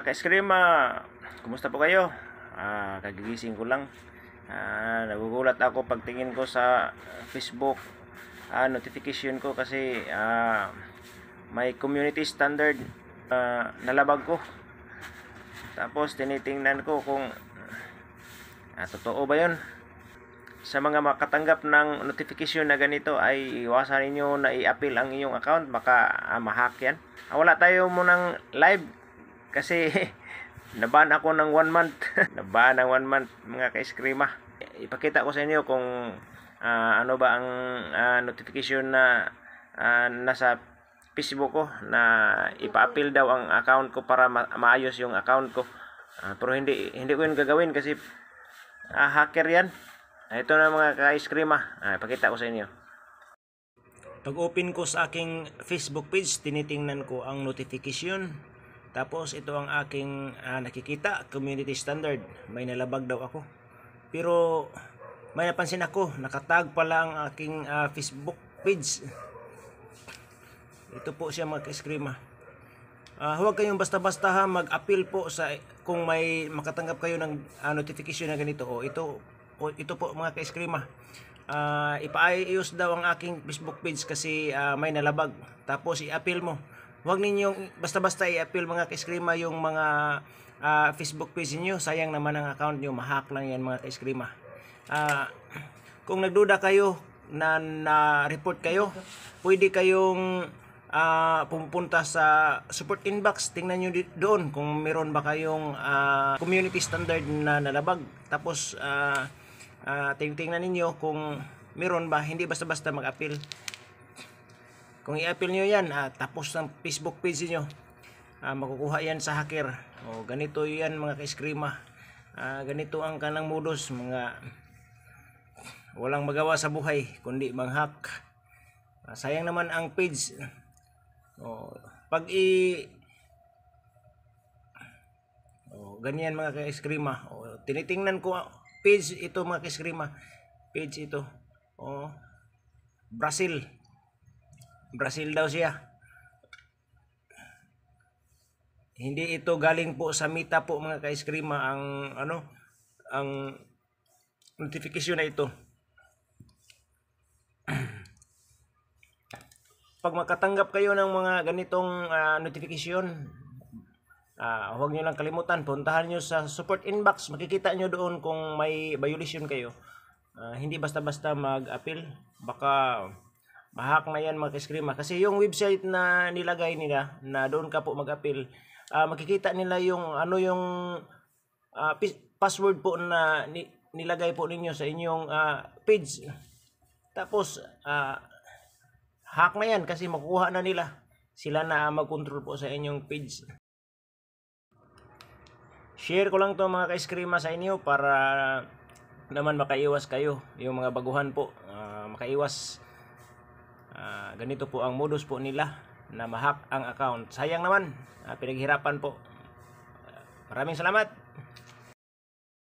mga ka-eskrima, kumusta po kayo? Ah, kagigising ko lang. Ah, nagugulat ako pagtingin ko sa Facebook ah, notification ko kasi ah, may community standard ah, nalabag ko. Tapos tinitingnan ko kung ah, totoo ba yun Sa mga makatanggap ng notification na ganito ay iwasan ninyo na i-appeal ang inyong account baka ah, mahack 'yan. Ah, wala tayo munang live kasi naban ako ng one month. naban ng one month mga ka-eskrima. Ipakita ko sa inyo kung uh, ano ba ang uh, notification na uh, nasa Facebook ko na ipa-appeal daw ang account ko para ma- maayos yung account ko. Uh, pero hindi hindi ko yun gagawin kasi uh, hacker yan. Ito na mga ka-eskrima. Uh, ipakita ko sa inyo. Pag open ko sa aking Facebook page, tinitingnan ko ang notification tapos ito ang aking uh, nakikita, community standard. May nalabag daw ako. Pero may napansin ako, nakatag pala ang aking uh, Facebook page. Ito po siya mga eskrima. Uh, ah, huwag kayong basta-basta ha mag-appeal po sa kung may makatanggap kayo ng uh, notification na ganito. O ito o, ito po mga kaeskrima. Uh, ipaayos daw ang aking Facebook page kasi uh, may nalabag. Tapos i-appeal mo. Huwag ninyong basta-basta i-appeal mga kaiskrima yung mga uh, Facebook page niyo. Sayang naman ang account niyo, mahak lang yan mga kaiskrima. Uh, kung nagduda kayo na na-report kayo, pwede kayong uh, ah, pumunta sa support inbox. Tingnan niyo doon kung meron ba kayong uh, community standard na nalabag. Tapos uh, uh, tingnan niyo kung meron ba hindi basta-basta mag-appeal. Kung i-appeal nyo yan, ah, tapos ng Facebook page nyo, ah, makukuha yan sa hacker. O, ganito yan mga ka-eskrima. Ah, ganito ang kanang modus, mga walang magawa sa buhay, kundi manghack. Ah, sayang naman ang page. O, pag i o, ganyan mga ka-eskrima. O, tinitingnan ko page ito mga ka-eskrima. Page ito. O, Brazil. Brazil daw siya. Hindi ito galing po sa Mita po mga ka kaiskrima ang ano ang notification na ito. Pag makatanggap kayo ng mga ganitong uh, ah, notification, uh, ah, huwag niyo lang kalimutan, puntahan niyo sa support inbox. Makikita niyo doon kung may violation kayo. Uh, hindi basta-basta mag-appeal. Baka hack na yan mga kaskrima. Kasi yung website na nilagay nila, na doon ka po mag-appeal, uh, makikita nila yung ano yung uh, password po na ni nilagay po ninyo sa inyong uh, page. Tapos, uh, hack na yan kasi makuha na nila. Sila na mag-control po sa inyong page. Share ko lang to mga kaiskrima sa inyo para naman makaiwas kayo yung mga baguhan po. Uh, makaiwas Uh, ganito po ang modus po nila na mahack ang account. Sayang naman, uh, pinaghirapan po. maraming salamat.